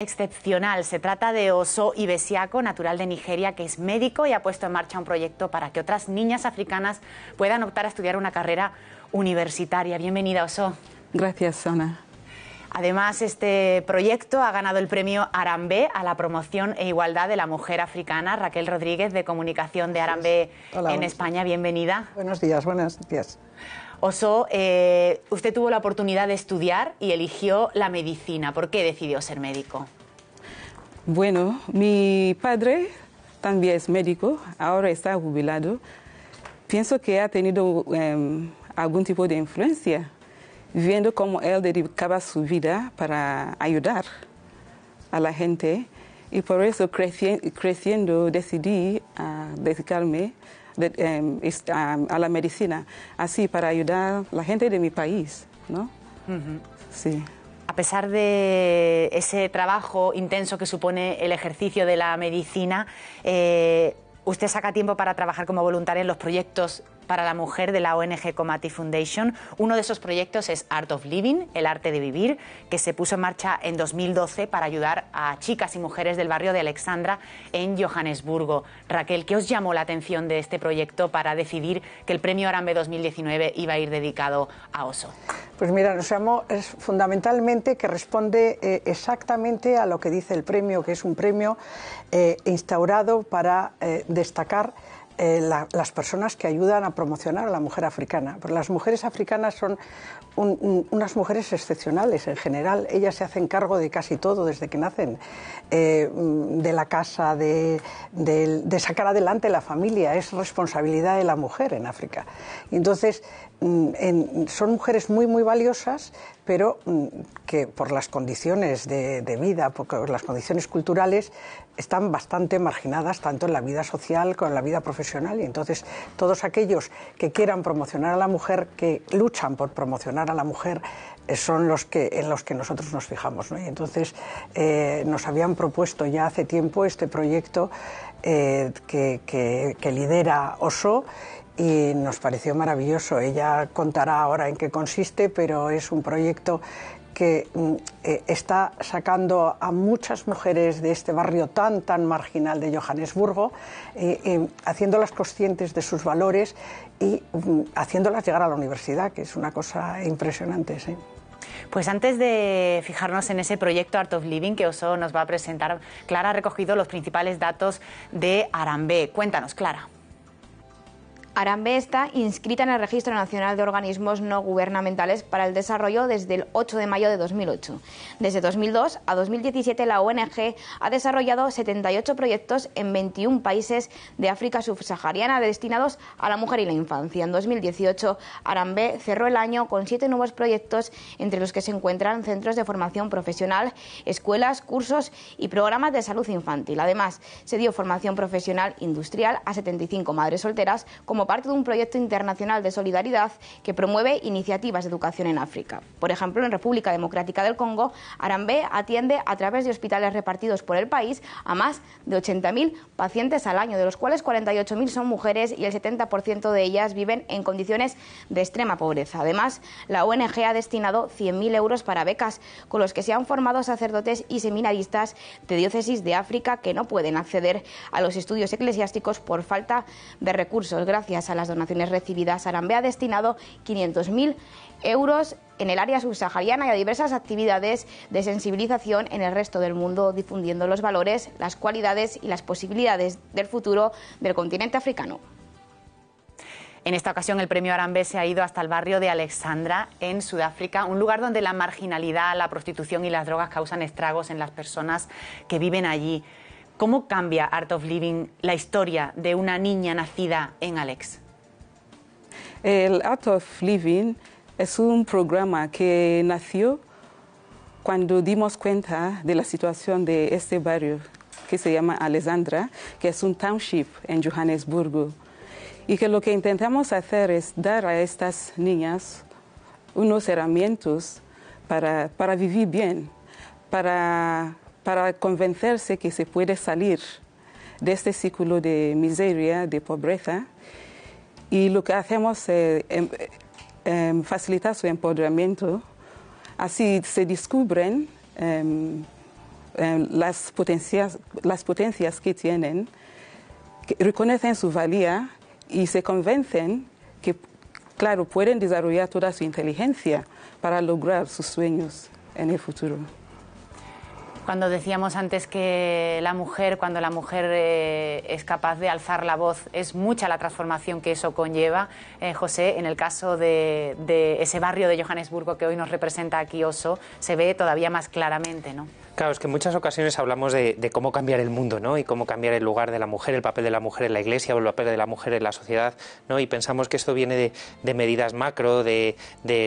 Excepcional. Se trata de Oso Ibesiaco, natural de Nigeria, que es médico y ha puesto en marcha un proyecto para que otras niñas africanas puedan optar a estudiar una carrera universitaria. Bienvenida, Oso. Gracias, Ana. Además, este proyecto ha ganado el premio Arambe a la promoción e igualdad de la mujer africana. Raquel Rodríguez, de Comunicación de Arambe en España, bienvenida. Buenos días, buenos días. Oso, eh, usted tuvo la oportunidad de estudiar y eligió la medicina. ¿Por qué decidió ser médico? Bueno, mi padre también es médico, ahora está jubilado. Pienso que ha tenido em, algún tipo de influencia viendo cómo él dedicaba su vida para ayudar a la gente. Y por eso creciendo decidí ah, dedicarme em, a, la medicina, así para ayudar a la gente de mi país. ¿no? A pesar de ese trabajo intenso que supone el ejercicio de la medicina, eh, usted saca tiempo para trabajar como voluntaria en los proyectos para la mujer de la ONG Comati Foundation. Uno de esos proyectos es Art of Living, el arte de vivir, que se puso en marcha en 2012 para ayudar a chicas y mujeres del barrio de Alexandra en Johannesburgo. Raquel, ¿qué os llamó la atención de este proyecto para decidir que el premio Arambe 2019 iba a ir dedicado a Oso? Pues mira, nos llamó es fundamentalmente que responde eh, exactamente a lo que dice el premio, que es un premio eh, instaurado para eh, destacar eh, las personas que ayudan a promocionar a la mujer africana. las mujeres africanas son unas mujeres excepcionales en general. Ellas se hacen cargo de casi todo desde que nacen, eh, mm, de la casa, de, sacar adelante la familia. Es responsabilidad de la mujer en África. entonces mm, son mujeres muy, muy valiosas, pero mm, que por las condiciones de, vida, por las condiciones culturales, están bastante marginadas tanto en la vida social como en la vida profesional. Y entonces todos aquellos que quieran promocionar a la mujer, que luchan por promocionar a la mujer, son los que, en los que nosotros nos fijamos. Y entonces eh, nos habían propuesto ya hace tiempo este proyecto eh, que, lidera OSO y nos pareció maravilloso. Ella contará ahora en qué consiste, pero es un proyecto que mm, eh, está sacando a muchas mujeres de este barrio tan, tan marginal de Johannesburgo, haciéndolas conscientes de sus valores y mm, haciéndolas llegar a la universidad, que es una cosa impresionante. Pues antes de fijarnos en ese proyecto Art of Living que Oso nos va a presentar, Clara ha recogido los principales datos de Arambé. Cuéntanos, Clara. Arambe está inscrita en el Registro Nacional de Organismos No Gubernamentales para el Desarrollo desde el 8 de mayo de 2008. Desde 2002 a 2017, la ONG ha desarrollado 78 proyectos en 21 países de África subsahariana destinados a la mujer y la infancia. En 2018, e Arambe cerró el año con siete nuevos proyectos, entre los que se encuentran centros de formación profesional, escuelas, cursos y programas de salud infantil. Además, se dio formación profesional industrial a 75 madres solteras como parte de un proyecto internacional de solidaridad que promueve iniciativas de educación en África. Por ejemplo, en República Democrática del Congo, Arambe atiende a través de hospitales repartidos por el país a más de 80.000 pacientes al año, de los cuales 48.000 son mujeres y el 70% de ellas viven en condiciones de extrema pobreza. Además, la ONG ha destinado 100.000 euros para becas, con los que se han formado sacerdotes y seminaristas de diócesis de África que no pueden acceder a los estudios eclesiásticos por falta de recursos. Gracias a las donaciones recibidas, Arambe ha destinado 500.000 euros en el área subsahariana y a diversas actividades de sensibilización en el resto del mundo, difundiendo los valores, las cualidades y las posibilidades del futuro del continente africano. En esta ocasión el premio Arambe se ha ido hasta el barrio de Alexandra, en Sudáfrica, un lugar donde la marginalidad, la prostitución y las drogas causan estragos en las personas que viven allí. ¿Cómo cambia Art of Living la historia de una niña nacida en Alex? El Art of Living es un programa que nació cuando dimos cuenta de la situación de este barrio que se llama Alessandra, que es un township en Johannesburgo, y que lo que intentamos hacer es dar a estas niñas unos herramientas para vivir bien, para para convencerse que se puede salir de este círculo de miseria, de pobreza. Y lo que hacemos es eh, em, em, facilitar su empoderamiento. Así se descubren em, las, potencias, que tienen, que reconocen su valía y se convencen que, claro, pueden desarrollar toda su inteligencia para lograr sus sueños en el futuro. Cuando decíamos antes que la mujer, cuando la mujer eh, es capaz de alzar la voz, es mucha la transformación que eso conlleva. Eh, José, en el caso de, de ese barrio de Johannesburgo que hoy nos representa aquí Oso, se ve todavía más claramente, ¿no? Claro, es que en muchas ocasiones hablamos de, cómo cambiar el mundo, ¿no? Y cómo cambiar el lugar de la mujer, el papel de la mujer en la iglesia o el papel de la mujer en la sociedad, ¿no? Y pensamos que esto viene de, medidas macro, de,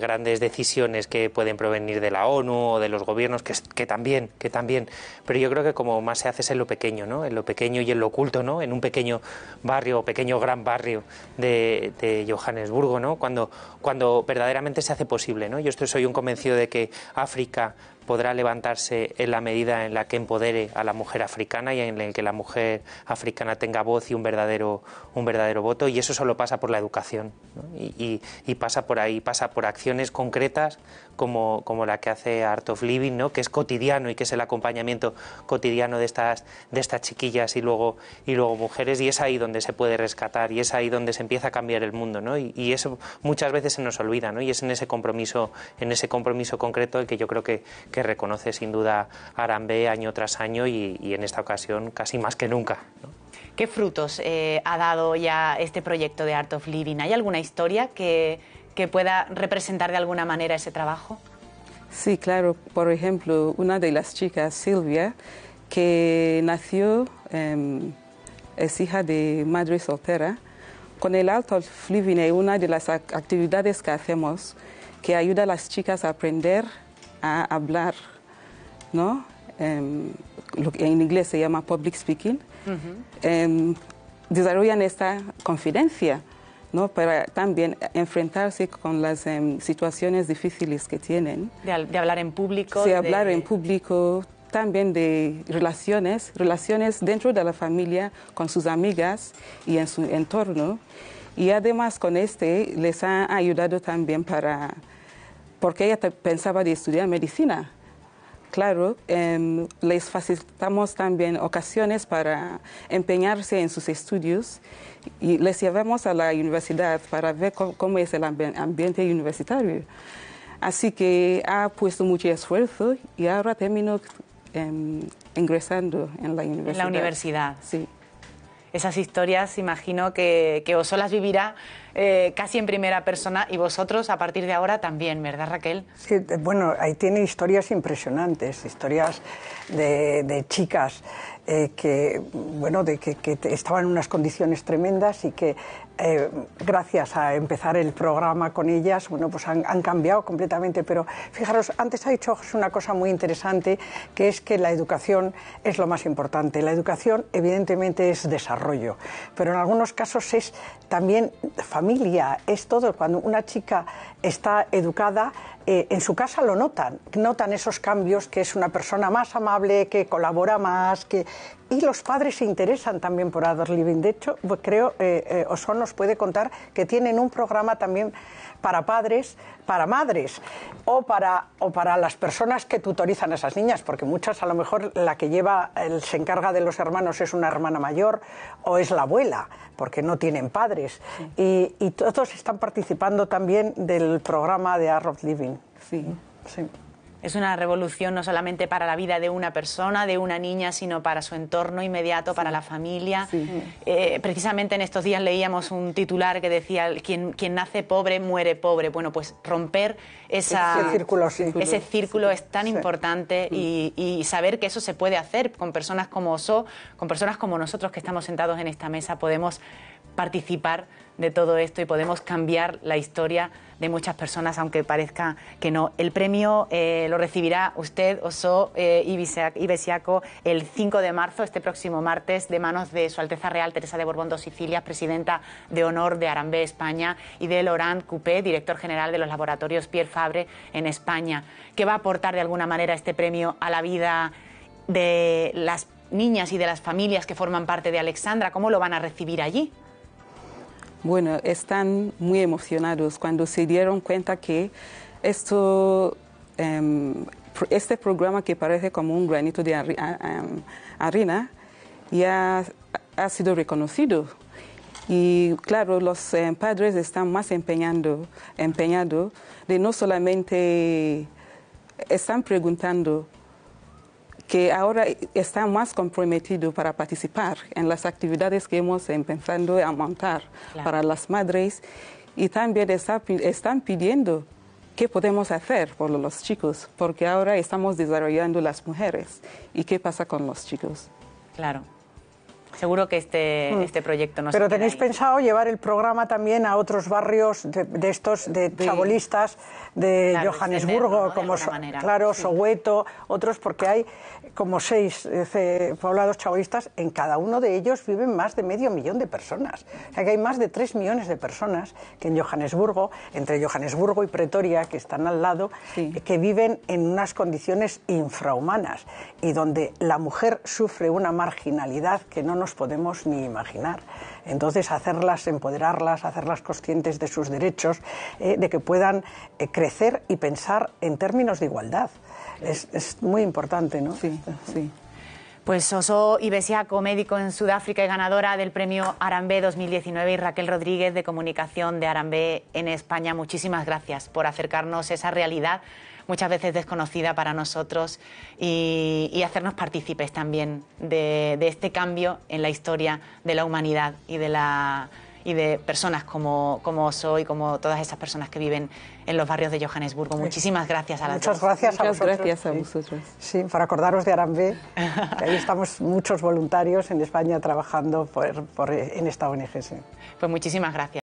grandes decisiones que pueden provenir de la ONU o de los gobiernos, que, que, también, que también. Pero yo creo que como más se hace es en lo pequeño, ¿no? En lo pequeño y en lo oculto, ¿no? En un pequeño barrio o pequeño gran barrio de, Johannesburgo, ¿no? Cuando, cuando verdaderamente se hace posible, ¿no? Yo estoy, soy un convencido de que África, podrá levantarse en la medida en la que empodere a la mujer africana y en la que la mujer africana tenga voz y un verdadero, un verdadero voto. Y eso solo pasa por la educación y, y pasa por ahí, pasa por acciones concretas como, la que hace Art of Living, ¿no? que es cotidiano y que es el acompañamiento cotidiano de estas, de estas chiquillas y luego, y luego mujeres, y es ahí donde se puede rescatar y es ahí donde se empieza a cambiar el mundo. ¿no? Y, eso muchas veces se nos olvida ¿no? y es en ese compromiso, en ese compromiso concreto el que yo creo que, reconoce sin duda Arambe año tras año y, en esta ocasión casi más que nunca. ¿Qué frutos eh, ha dado ya este proyecto de Art of Living? ¿Hay alguna historia que, que pueda representar de alguna manera ese trabajo? Sí, claro. Por ejemplo, una de las chicas, Silvia, que nació, em, es hija de madre soltera. Con el alto living es una de las actividades que hacemos que ayuda a las chicas a aprender a hablar, ¿no? Em, lo que en inglés se llama public speaking. Em, desarrollan esta confidencia ¿no? para también enfrentarse con las em, situaciones difíciles que tienen. De, hablar en público. de... hablar en público, también de relaciones, relaciones dentro de la familia, con sus amigas y en su entorno. Y además con este les ha ayudado también para, porque ella pensaba de estudiar medicina claro, em, les facilitamos también ocasiones para empeñarse en sus estudios y les llevamos a la universidad para ver cómo, es el ambiente universitario. Así que ha puesto mucho esfuerzo y ahora termino em, ingresando en la universidad. En la universidad. Sí esas historias imagino que, que vivirá eh, casi en primera persona y vosotros a partir de ahora también, ¿verdad Raquel? Sí, eh, bueno, ahí tiene historias impresionantes, historias de, chicas eh, que, bueno, de que estaban en unas condiciones tremendas y que eh, gracias a empezar el programa con ellas, bueno, pues han, han, cambiado completamente. Pero fijaros, antes ha dicho una cosa muy interesante, que es que la educación es lo más importante. La educación, evidentemente, es desarrollo, pero en algunos casos es también familia, es todo. Cuando una chica está educada, eh, en su casa lo notan, notan esos cambios, que es una persona más amable, que colabora más, que... Y los padres se interesan también por Ador Living. De hecho, pues, creo, eh, eh nos puede contar que tienen un programa también para padres, para madres o para, o para las personas que tutorizan a esas niñas, porque muchas a lo mejor la que lleva, el, se encarga de los hermanos es una hermana mayor o es la abuela, porque no tienen padres. Y, y todos están participando también del el programa de Arrow Living. Sí. sí. Es una revolución no solamente para la vida de una persona, de una niña, sino para su entorno inmediato, para la familia. Eh, precisamente en estos días leíamos un titular que decía, quien, quien nace pobre muere pobre. Bueno, pues romper ese círculo, ese círculo es tan importante mm. y, y, saber que eso se puede hacer con personas como Oso, con personas como nosotros que estamos sentados en esta mesa, podemos participar de todo esto y podemos cambiar la historia de muchas personas, aunque parezca que no. El premio eh, lo recibirá usted, Oso eh, Ibesiaco, el 5 de marzo, este próximo martes, de manos de Su Alteza Real Teresa de Borbón dos Sicilias, presidenta de honor de Arambé, España, y de Laurent Coupé, director general de los laboratorios Pierre Fabre en España. que va a aportar de alguna manera este premio a la vida de las niñas y de las familias que forman parte de Alexandra? ¿Cómo lo van a recibir allí? Bueno, están muy emocionados cuando se dieron cuenta que esto, em, este programa que parece como un granito de harina em, ya ha sido reconocido. Y claro, los em, padres están más empeñando, empeñados de no solamente están preguntando que ahora están más comprometidos para participar en las actividades que hemos empezado a montar para las madres y también están pidiendo qué podemos hacer por los chicos, porque ahora estamos desarrollando las mujeres y qué pasa con los chicos. Claro seguro que este, mm. este proyecto nos Pero tenéis pensado llevar el programa también a otros barrios de, estos, de chabolistas, de Johannesburgo, como claro, Soweto, otros, porque hay como seis eh, poblados chabolistas, en cada uno de ellos viven más de medio millón de personas. O sea que hay más de tres millones de personas que en Johannesburgo, entre Johannesburgo y Pretoria, que están al lado, que viven en unas condiciones infrahumanas y donde la mujer sufre una marginalidad que no nos podemos ni imaginar. Entonces, hacerlas, empoderarlas, hacerlas conscientes de sus derechos, eh, de que puedan eh, crecer y pensar en términos de igualdad. Es, muy importante, ¿no? Sí, sí. Pues Oso Ibesiaco, médico en Sudáfrica y ganadora del premio Arambe 2019 y Raquel Rodríguez de Comunicación de Arambe en España, muchísimas gracias por acercarnos esa realidad muchas veces desconocida para nosotros y, hacernos partícipes también de, este cambio en la historia de la humanidad y de, la, y de personas como, como soy, como todas esas personas que viven en los barrios de Johannesburgo. Muchísimas gracias a las Muchas gracias a gracias a vosotros. Sí, para acordaros de Arambé, que ahí estamos muchos voluntarios en España trabajando por, en esta ONG. Pues muchísimas gracias.